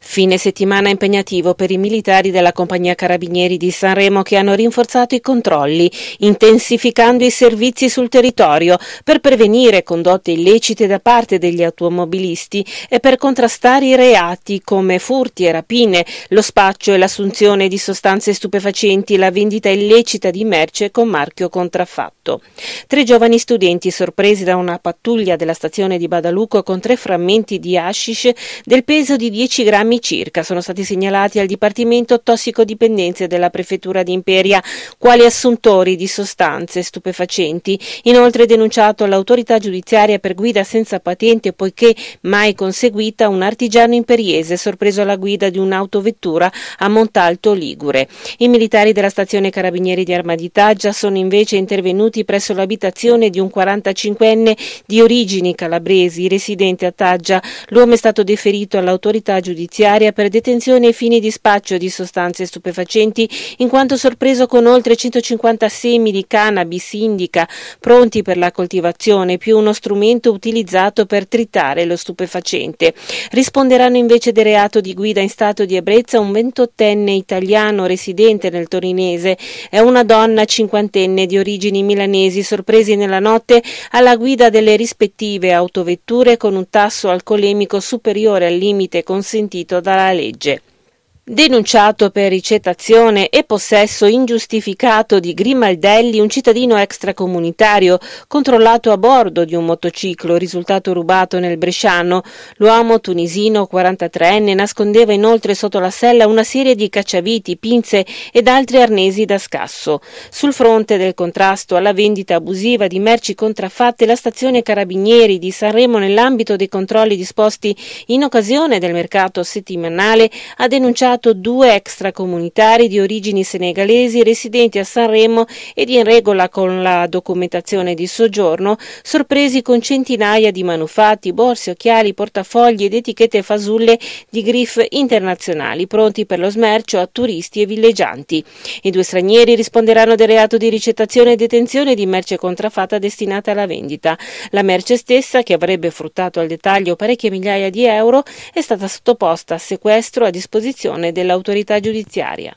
Fine settimana impegnativo per i militari della Compagnia Carabinieri di Sanremo che hanno rinforzato i controlli, intensificando i servizi sul territorio per prevenire condotte illecite da parte degli automobilisti e per contrastare i reati come furti e rapine, lo spaccio e l'assunzione di sostanze stupefacenti, la vendita illecita di merce con marchio contraffatto. Tre giovani studenti sorpresi da una pattuglia della stazione di Badalucco con tre frammenti di hashish del peso di 10 grammi grammi circa sono stati segnalati al Dipartimento Tossicodipendenze della Prefettura di Imperia quali assuntori di sostanze stupefacenti. Inoltre denunciato all'autorità giudiziaria per guida senza patente poiché mai conseguita un artigiano imperiese sorpreso alla guida di un'autovettura a Montalto Ligure. I militari della stazione Carabinieri di Armaditaggia sono invece intervenuti presso l'abitazione di un 45enne di origini calabresi residente a Taggia. L'uomo è stato deferito all'autorità giudiziaria giudiziaria per detenzione e fini di spaccio di sostanze stupefacenti, in quanto sorpreso con oltre 150 semi di cannabis indica pronti per la coltivazione, più uno strumento utilizzato per tritare lo stupefacente. Risponderanno invece del reato di guida in stato di ebbrezza un 28enne italiano residente nel torinese e una donna cinquantenne di origini milanesi sorpresi nella notte alla guida delle rispettive autovetture con un tasso alcolemico superiore al limite consentito stabilito dalla legge. Denunciato per ricettazione e possesso ingiustificato di grimaldelli un cittadino extracomunitario controllato a bordo di un motociclo risultato rubato nel Bresciano. L'uomo tunisino 43enne nascondeva inoltre sotto la sella una serie di cacciaviti, pinze ed altri arnesi da scasso. Sul fronte del contrasto alla vendita abusiva di merci contraffatte la stazione Carabinieri di Sanremo nell'ambito dei controlli disposti in occasione del mercato settimanale ha denunciato arrestato due extracomunitari di origini senegalesi residenti a Sanremo ed in regola con la documentazione di soggiorno, sorpresi con centinaia di manufatti, borse, occhiali, portafogli ed etichette fasulle di griff internazionali pronti per lo smercio a turisti e villeggianti. I due stranieri risponderanno del reato di ricettazione e detenzione di merce contraffatta destinata alla vendita. La merce stessa, che avrebbe fruttato al dettaglio parecchie migliaia di euro, è stata sottoposta a sequestro a disposizione dell'autorità giudiziaria.